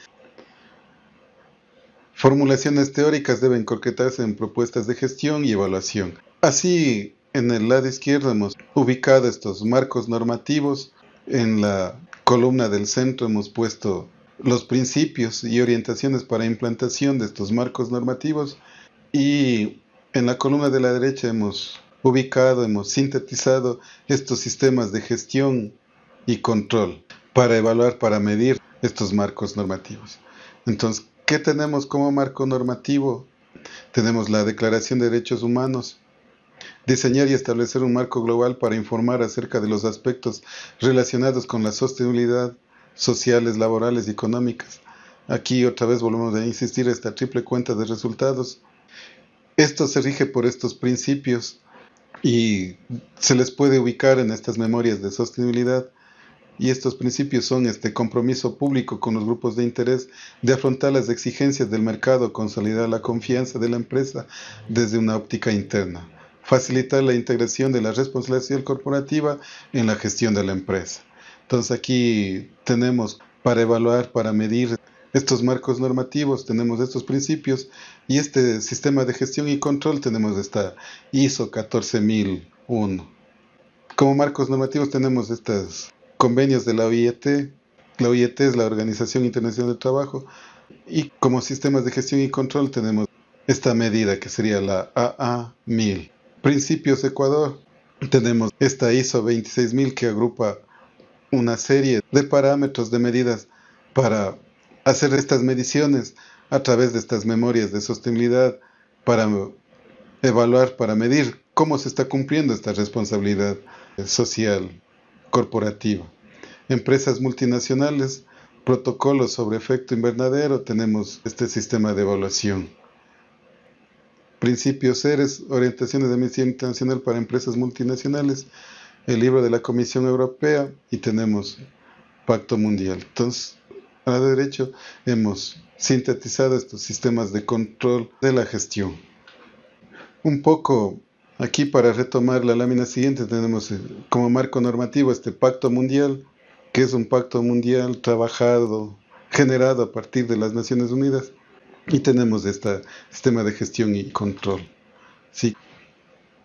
Formulaciones teóricas deben concretarse en propuestas de gestión y evaluación. Así, en el lado izquierdo hemos ubicado estos marcos normativos en la columna del centro hemos puesto los principios y orientaciones para implantación de estos marcos normativos y en la columna de la derecha hemos ubicado, hemos sintetizado estos sistemas de gestión y control para evaluar, para medir estos marcos normativos. Entonces, ¿qué tenemos como marco normativo? Tenemos la Declaración de Derechos Humanos, diseñar y establecer un marco global para informar acerca de los aspectos relacionados con la sostenibilidad sociales, laborales y económicas. Aquí otra vez volvemos a insistir esta triple cuenta de resultados. Esto se rige por estos principios y se les puede ubicar en estas memorias de sostenibilidad. Y estos principios son este compromiso público con los grupos de interés de afrontar las exigencias del mercado, consolidar la confianza de la empresa desde una óptica interna facilitar la integración de la responsabilidad corporativa en la gestión de la empresa. Entonces aquí tenemos para evaluar, para medir estos marcos normativos, tenemos estos principios y este sistema de gestión y control tenemos esta ISO 14001. Como marcos normativos tenemos estos convenios de la OIT. E la OIT e es la Organización Internacional del Trabajo y como sistemas de gestión y control tenemos esta medida que sería la AA1000. Principios Ecuador. Tenemos esta ISO 26000 que agrupa una serie de parámetros de medidas para hacer estas mediciones a través de estas memorias de sostenibilidad para evaluar, para medir cómo se está cumpliendo esta responsabilidad social corporativa. Empresas multinacionales, protocolos sobre efecto invernadero, tenemos este sistema de evaluación. Principios Seres, Orientaciones de medicina Internacional para Empresas Multinacionales, el libro de la Comisión Europea y tenemos Pacto Mundial. Entonces, a la derecha hemos sintetizado estos sistemas de control de la gestión. Un poco aquí para retomar la lámina siguiente tenemos eh, como marco normativo este Pacto Mundial, que es un pacto mundial trabajado, generado a partir de las Naciones Unidas y tenemos este sistema de gestión y control. ¿Sí?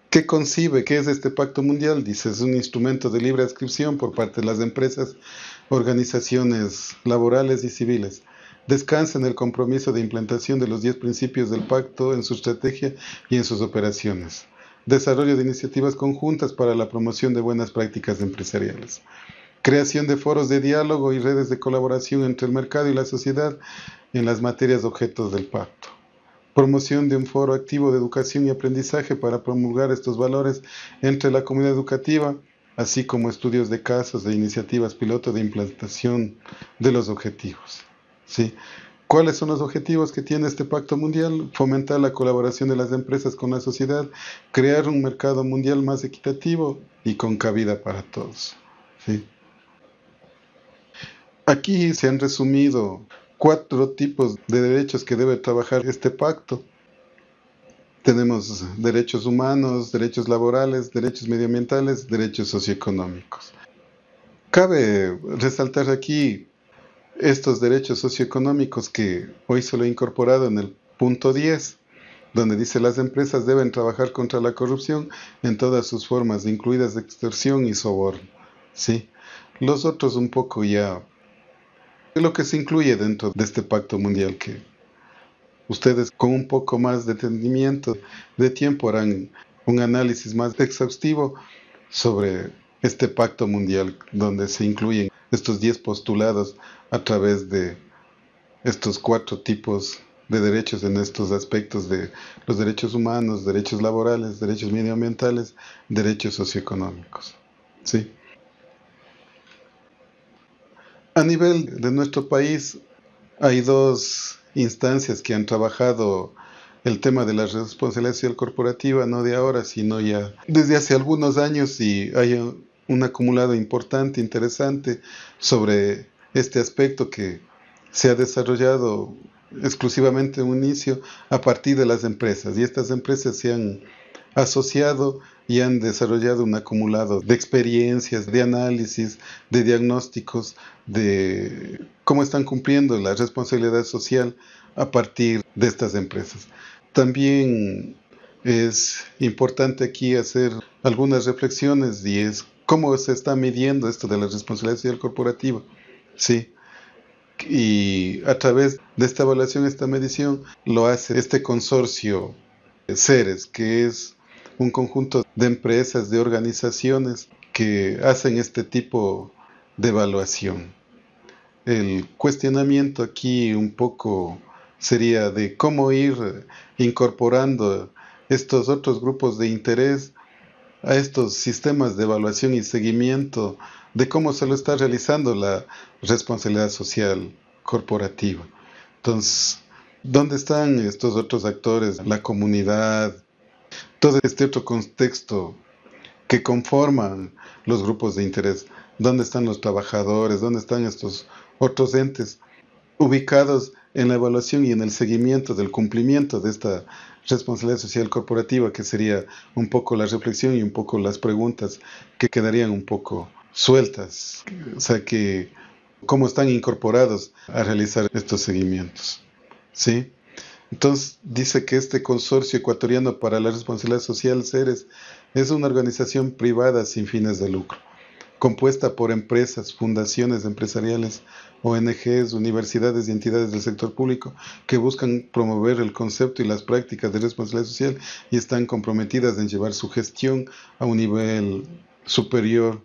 ¿Qué concibe? ¿Qué es este pacto mundial? Dice, es un instrumento de libre adscripción por parte de las empresas, organizaciones laborales y civiles. Descansa en el compromiso de implantación de los 10 principios del pacto en su estrategia y en sus operaciones. Desarrollo de iniciativas conjuntas para la promoción de buenas prácticas empresariales creación de foros de diálogo y redes de colaboración entre el mercado y la sociedad en las materias objetos del pacto, promoción de un foro activo de educación y aprendizaje para promulgar estos valores entre la comunidad educativa, así como estudios de casos de iniciativas piloto de implantación de los objetivos. ¿Cuáles son los objetivos que tiene este pacto mundial? Fomentar la colaboración de las empresas con la sociedad, crear un mercado mundial más equitativo y con cabida para todos. Aquí se han resumido cuatro tipos de derechos que debe trabajar este pacto. Tenemos derechos humanos, derechos laborales, derechos medioambientales, derechos socioeconómicos. Cabe resaltar aquí estos derechos socioeconómicos que hoy se lo he incorporado en el punto 10, donde dice las empresas deben trabajar contra la corrupción en todas sus formas, incluidas extorsión y soborno. ¿Sí? Los otros un poco ya es lo que se incluye dentro de este pacto mundial que ustedes con un poco más de entendimiento, de tiempo, harán un análisis más exhaustivo sobre este pacto mundial donde se incluyen estos 10 postulados a través de estos cuatro tipos de derechos en estos aspectos de los derechos humanos, derechos laborales, derechos medioambientales, derechos socioeconómicos. ¿Sí? A nivel de nuestro país hay dos instancias que han trabajado el tema de la responsabilidad social corporativa, no de ahora, sino ya desde hace algunos años y hay un acumulado importante, interesante sobre este aspecto que se ha desarrollado exclusivamente un inicio a partir de las empresas y estas empresas se han asociado y han desarrollado un acumulado de experiencias, de análisis, de diagnósticos, de cómo están cumpliendo la responsabilidad social a partir de estas empresas. También es importante aquí hacer algunas reflexiones y es cómo se está midiendo esto de la responsabilidad social corporativa. Sí. Y a través de esta evaluación, esta medición, lo hace este consorcio eh, CERES, que es un conjunto de empresas, de organizaciones que hacen este tipo de evaluación. El cuestionamiento aquí un poco sería de cómo ir incorporando estos otros grupos de interés a estos sistemas de evaluación y seguimiento de cómo se lo está realizando la responsabilidad social corporativa. Entonces, ¿dónde están estos otros actores? La comunidad, todo este otro contexto que conforman los grupos de interés, dónde están los trabajadores, dónde están estos otros entes ubicados en la evaluación y en el seguimiento del cumplimiento de esta responsabilidad social corporativa, que sería un poco la reflexión y un poco las preguntas que quedarían un poco sueltas, o sea que cómo están incorporados a realizar estos seguimientos. ¿Sí? Entonces dice que este Consorcio Ecuatoriano para la Responsabilidad Social, CERES, es una organización privada sin fines de lucro, compuesta por empresas, fundaciones empresariales, ONGs, universidades y entidades del sector público que buscan promover el concepto y las prácticas de responsabilidad social y están comprometidas en llevar su gestión a un nivel superior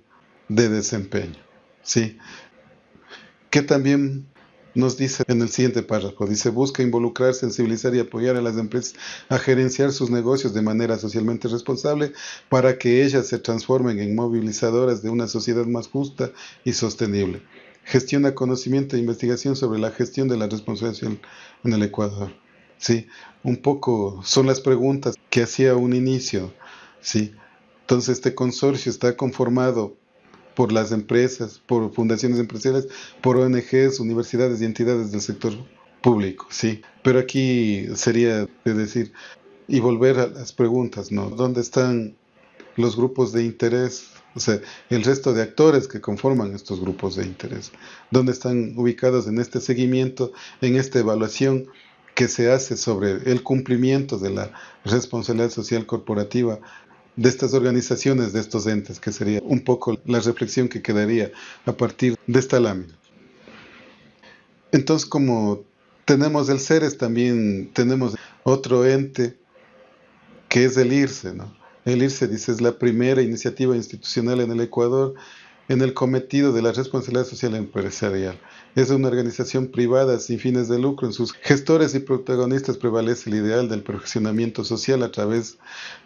de desempeño. ¿sí? Que también nos dice en el siguiente párrafo, dice, busca involucrar, sensibilizar y apoyar a las empresas a gerenciar sus negocios de manera socialmente responsable para que ellas se transformen en movilizadoras de una sociedad más justa y sostenible. Gestiona conocimiento e investigación sobre la gestión de la responsabilidad en el Ecuador. Sí, un poco son las preguntas que hacía un inicio. Sí, entonces este consorcio está conformado por las empresas, por fundaciones empresariales, por ONGs, universidades y entidades del sector público, sí. Pero aquí sería de decir, y volver a las preguntas, ¿no? ¿Dónde están los grupos de interés? O sea, el resto de actores que conforman estos grupos de interés, ¿dónde están ubicados en este seguimiento, en esta evaluación que se hace sobre el cumplimiento de la responsabilidad social corporativa de estas organizaciones, de estos entes, que sería un poco la reflexión que quedaría a partir de esta lámina. Entonces, como tenemos el seres, también tenemos otro ente que es el irse, ¿no? El irse, dice, es la primera iniciativa institucional en el Ecuador en el cometido de la responsabilidad social empresarial. Es una organización privada sin fines de lucro. En sus gestores y protagonistas prevalece el ideal del perfeccionamiento social a través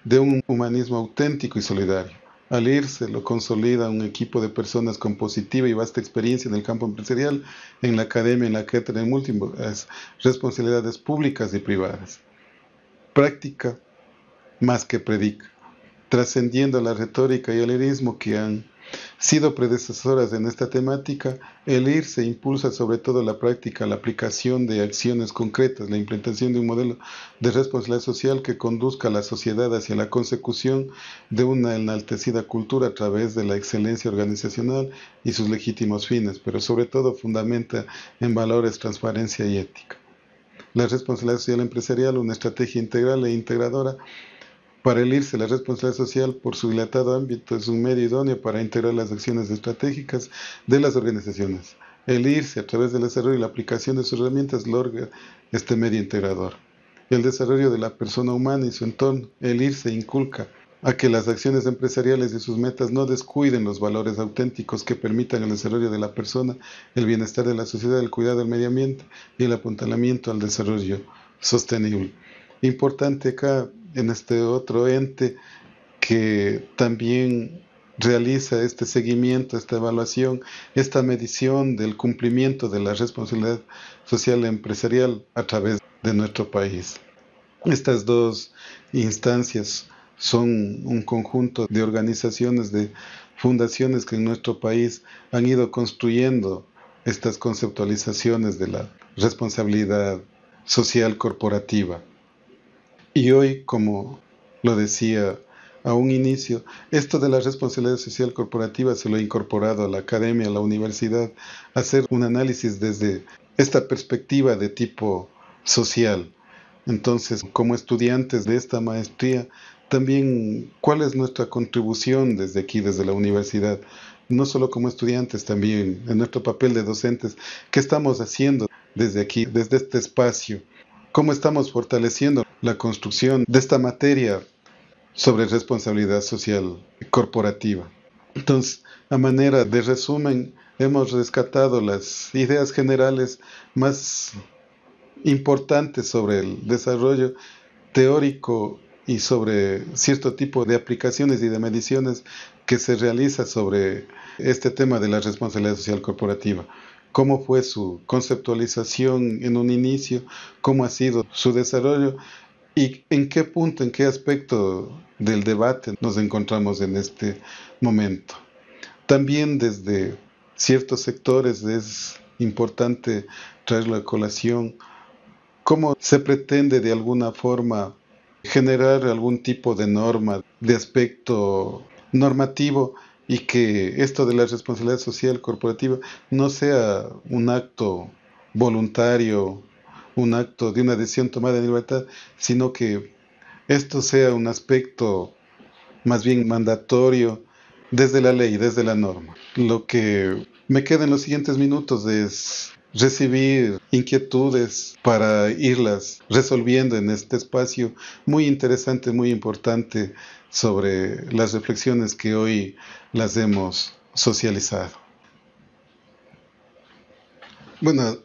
de un humanismo auténtico y solidario. Al irse, lo consolida un equipo de personas con positiva y vasta experiencia en el campo empresarial, en la academia, en la que tienen múltiples responsabilidades públicas y privadas. Práctica más que predica trascendiendo la retórica y el lirismo que han sido predecesoras en esta temática, el IR se impulsa sobre todo la práctica, la aplicación de acciones concretas, la implantación de un modelo de responsabilidad social que conduzca a la sociedad hacia la consecución de una enaltecida cultura a través de la excelencia organizacional y sus legítimos fines, pero sobre todo fundamenta en valores transparencia y ética. La responsabilidad social empresarial, una estrategia integral e integradora para el IRSE, la responsabilidad social por su dilatado ámbito es un medio idóneo para integrar las acciones estratégicas de las organizaciones. El IRSE, a través del desarrollo y la aplicación de sus herramientas, logra este medio integrador. El desarrollo de la persona humana y su entorno, el IRSE inculca a que las acciones empresariales y sus metas no descuiden los valores auténticos que permitan el desarrollo de la persona, el bienestar de la sociedad, el cuidado del medio ambiente y el apuntalamiento al desarrollo sostenible importante acá en este otro ente que también realiza este seguimiento, esta evaluación, esta medición del cumplimiento de la responsabilidad social empresarial a través de nuestro país. Estas dos instancias son un conjunto de organizaciones, de fundaciones que en nuestro país han ido construyendo estas conceptualizaciones de la responsabilidad social corporativa. Y hoy, como lo decía a un inicio, esto de la responsabilidad social corporativa se lo he incorporado a la academia, a la universidad, hacer un análisis desde esta perspectiva de tipo social. Entonces, como estudiantes de esta maestría, también cuál es nuestra contribución desde aquí, desde la universidad, no solo como estudiantes, también en nuestro papel de docentes, qué estamos haciendo desde aquí, desde este espacio cómo estamos fortaleciendo la construcción de esta materia sobre responsabilidad social corporativa. Entonces, a manera de resumen, hemos rescatado las ideas generales más importantes sobre el desarrollo teórico y sobre cierto tipo de aplicaciones y de mediciones que se realiza sobre este tema de la responsabilidad social corporativa cómo fue su conceptualización en un inicio, cómo ha sido su desarrollo y en qué punto, en qué aspecto del debate nos encontramos en este momento. También desde ciertos sectores es importante traerlo a colación, cómo se pretende de alguna forma generar algún tipo de norma, de aspecto normativo y que esto de la responsabilidad social corporativa no sea un acto voluntario, un acto de una decisión tomada en libertad, sino que esto sea un aspecto más bien mandatorio desde la ley, desde la norma. Lo que me queda en los siguientes minutos es recibir inquietudes para irlas resolviendo en este espacio muy interesante, muy importante sobre las reflexiones que hoy las hemos socializado. Bueno,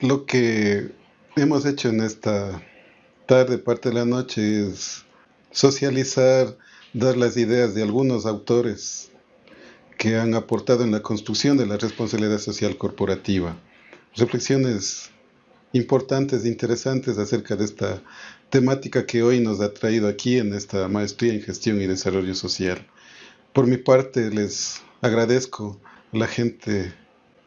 lo que hemos hecho en esta tarde, parte de la noche, es socializar, dar las ideas de algunos autores que han aportado en la construcción de la responsabilidad social corporativa. Reflexiones importantes, e interesantes acerca de esta temática que hoy nos ha traído aquí en esta maestría en gestión y desarrollo social. Por mi parte, les agradezco a la gente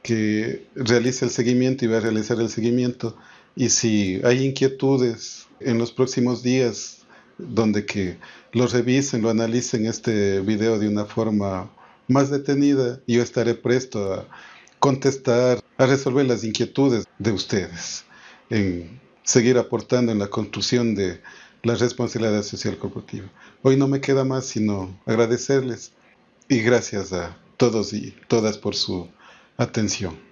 que realiza el seguimiento y va a realizar el seguimiento. Y si hay inquietudes en los próximos días, donde que lo revisen, lo analicen este video de una forma más detenida, yo estaré presto a contestar, a resolver las inquietudes de ustedes en seguir aportando en la construcción de la responsabilidad social corporativa. Hoy no me queda más sino agradecerles y gracias a todos y todas por su atención.